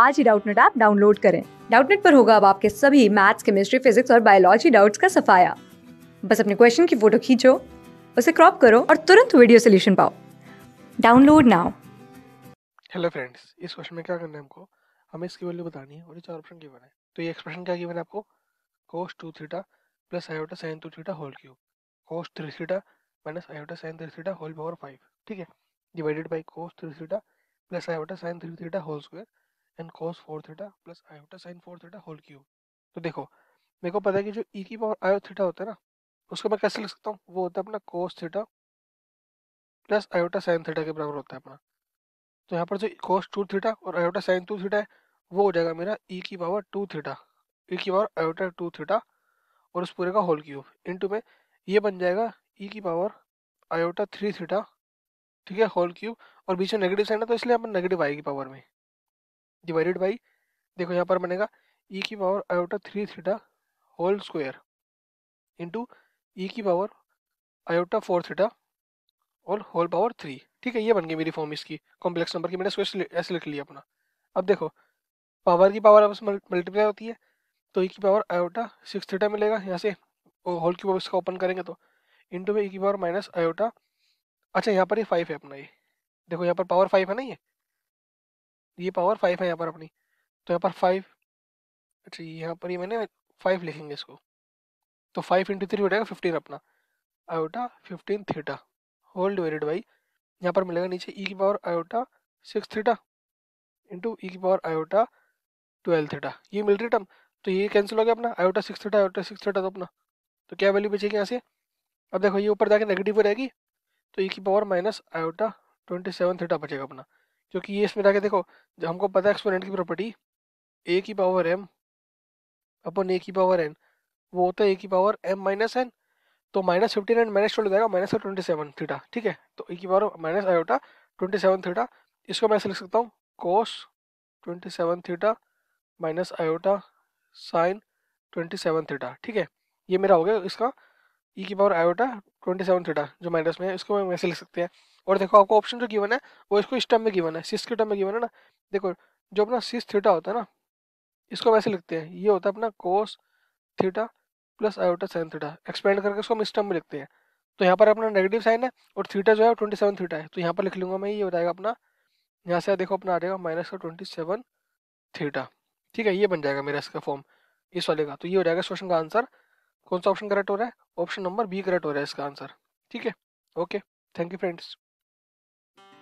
आज ही Doubtnut app download करें डाउटनेट पर होगा अब आपके सभी मैथ्स केमिस्ट्री फिजिक्स और बायोलॉजी डाउट्स का सफाया बस अपने क्वेश्चन की फोटो खींचो उसे क्रॉप करो और तुरंत वीडियो सोल्यूशन पाओ डाउनलोड नाउ हेलो फ्रेंड्स इस क्वेश्चन में क्या करना है हमको हमें इसकी वैल्यू बतानी है और ये चार ऑप्शन गिवन है तो ये एक्सप्रेशन क्या गिवन है आपको cos 2 theta plus iota sin 2 theta whole cube cos 3 theta minus iota sin 3 theta whole power 5 ठीक है divided by cos 3 theta plus iota sin 3 theta whole square and cos four theta plus iota sine four theta whole cube तो देखो मेरे को पता है कि जो ई e की पावर आयो थीटा होता है ना उसको मैं कैसे लिख सकता हूँ वो होता है अपना cos theta plus iota sine theta के बराबर होता है अपना तो यहाँ पर जो कोस टू थीटा और आयोटा साइन टू थीटा है वो हो जाएगा मेरा ई e की power two theta e e की पावर आयोटा टू थीटा और उस पूरे का होल क्यूब टू में ये बन जाएगा ई e की पावर आयोटा थ्री थीटा ठीक है होल क्यूब और बीच में नेगेटिव साइन है तो इसलिए अपन नेगेटिव आएगी पावर में डिवाइडेड बाई देखो यहाँ पर बनेगा ई e की power iota three theta whole square into e की पावर आयोटा फोर थीटा और होल पावर थ्री ठीक है ये बन गई मेरी फॉर्म इसकी कॉम्प्लेक्स नंबर की मैंने इसको ऐसे लिख लिया अपना अब देखो पावर की पावर अब मल्टीप्लाई होती है तो ई e की पावर आयोटा सिक्स थीटा मिलेगा यहाँ से और होल की पावर इसका ओपन करेंगे तो इंटू में ई e की पावर माइनस आयोटा अच्छा यहाँ पर ये फाइव है अपना ये देखो यहाँ पर पावर फाइव है ना ये ये पावर फाइव है यहाँ पर अपनी तो यहाँ पर फाइव अच्छा यहाँ पर ये मैंने फाइव लिखेंगे इसको तो फाइव इंटू थ्री हो जाएगा फिफ्टीन अपना iota fifteen theta whole divided by यहाँ पर मिलेगा नीचे ई e की power iota six theta into e की पावर आयोटा ट्वेल्थ थीटा ये मिल रही टर्म तो ये कैंसिल हो गया अपना iota six theta iota six theta तो अपना तो क्या वैल्यू बचेगी यहाँ से अब देखो ये ऊपर जाके नेगेटिव हो जाएगी तो ई e की power minus iota twenty seven theta बचेगा अपना क्योंकि ये इसमें जाके देखो जो हमको पता है एक्सपोनेंट की प्रॉपर्टी ए की पावर एम अपन ए की पावर एन वो होता है ए की पावर एम माइनस एन तो minus fifteen nine minus twelve जाएगा माइनस ट्वेंटी सेवन थीटा ठीक है तो ए की power minus iota twenty seven theta इसको मैं ऐसे लिख सकता हूँ cos twenty seven theta minus iota sine twenty seven theta ठीक है ये मेरा हो गया इसका ई e की power iota twenty seven theta जो माइनस में है इसको मैं ऐसे लिख सकते हैं और देखो आपको ऑप्शन जो गिवन है वो इसको इस टर्म में गिवन है सिस के टर्म में गिवन है ना देखो जो अपना सिस थीटा होता है ना इसको वैसे लिखते हैं ये होता है अपना cos theta plus iota sine theta expand करके इसको हम इस टर्म में लिखते हैं तो यहाँ पर अपना नेगेटिव साइन है और थीटा जो है ट्वेंटी सेवन थीटा है तो यहाँ पर लिख लूंगा मैं ये हो जाएगा अपना यहाँ से देखो अपना आ जाएगा माइनस का ट्वेंटी सेवन थीटा ठीक है ये बन जाएगा मेरा इसका फॉर्म इस वाले का तो ये हो जाएगा इस क्वेश्चन का आंसर कौन सा ऑप्शन करेक्ट हो रहा है ऑप्शन नंबर बी करेक्ट हो रहा है इसका आंसर ठीक है ओके थैंक यू फ्रेंड्स